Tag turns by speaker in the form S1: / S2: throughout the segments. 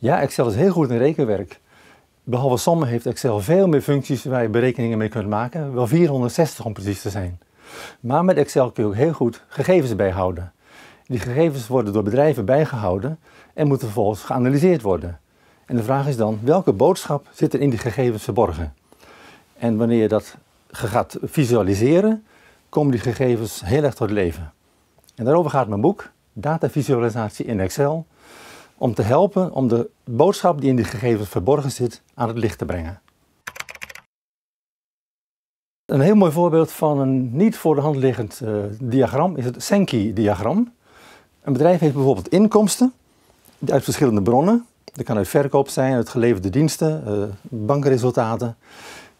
S1: Ja, Excel is heel goed in rekenwerk. Behalve sommen heeft Excel veel meer functies waar je berekeningen mee kunt maken, wel 460 om precies te zijn. Maar met Excel kun je ook heel goed gegevens bijhouden. Die gegevens worden door bedrijven bijgehouden en moeten vervolgens geanalyseerd worden. En de vraag is dan, welke boodschap zit er in die gegevens verborgen? En wanneer je dat gaat visualiseren, komen die gegevens heel erg tot leven. En daarover gaat mijn boek, Datavisualisatie in Excel om te helpen om de boodschap die in die gegevens verborgen zit aan het licht te brengen. Een heel mooi voorbeeld van een niet voor de hand liggend eh, diagram is het Senki-diagram. Een bedrijf heeft bijvoorbeeld inkomsten uit verschillende bronnen. Dat kan uit verkoop zijn, uit geleverde diensten, eh, bankresultaten.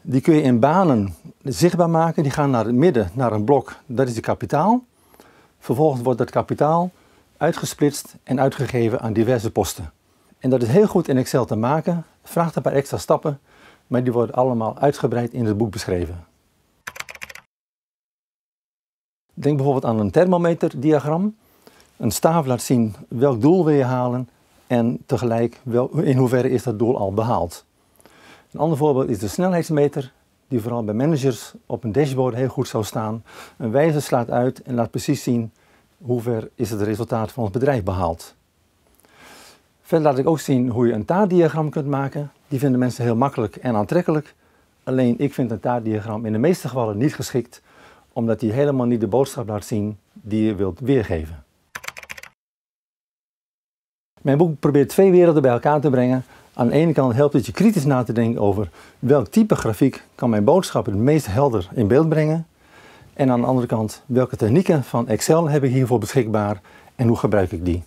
S1: Die kun je in banen zichtbaar maken. Die gaan naar het midden, naar een blok. Dat is je kapitaal. Vervolgens wordt dat kapitaal uitgesplitst en uitgegeven aan diverse posten. En dat is heel goed in Excel te maken, vraagt een paar extra stappen, maar die worden allemaal uitgebreid in het boek beschreven. Denk bijvoorbeeld aan een thermometerdiagram. Een staaf laat zien welk doel wil je halen en tegelijk wel, in hoeverre is dat doel al behaald. Een ander voorbeeld is de snelheidsmeter, die vooral bij managers op een dashboard heel goed zou staan. Een wijzer slaat uit en laat precies zien hoe ver is het resultaat van ons bedrijf behaald. Verder laat ik ook zien hoe je een taartdiagram kunt maken. Die vinden mensen heel makkelijk en aantrekkelijk. Alleen ik vind een taartdiagram in de meeste gevallen niet geschikt, omdat die helemaal niet de boodschap laat zien die je wilt weergeven. Mijn boek probeert twee werelden bij elkaar te brengen. Aan de ene kant helpt het je kritisch na te denken over welk type grafiek kan mijn boodschap het meest helder in beeld brengen. En aan de andere kant, welke technieken van Excel heb ik hiervoor beschikbaar en hoe gebruik ik die?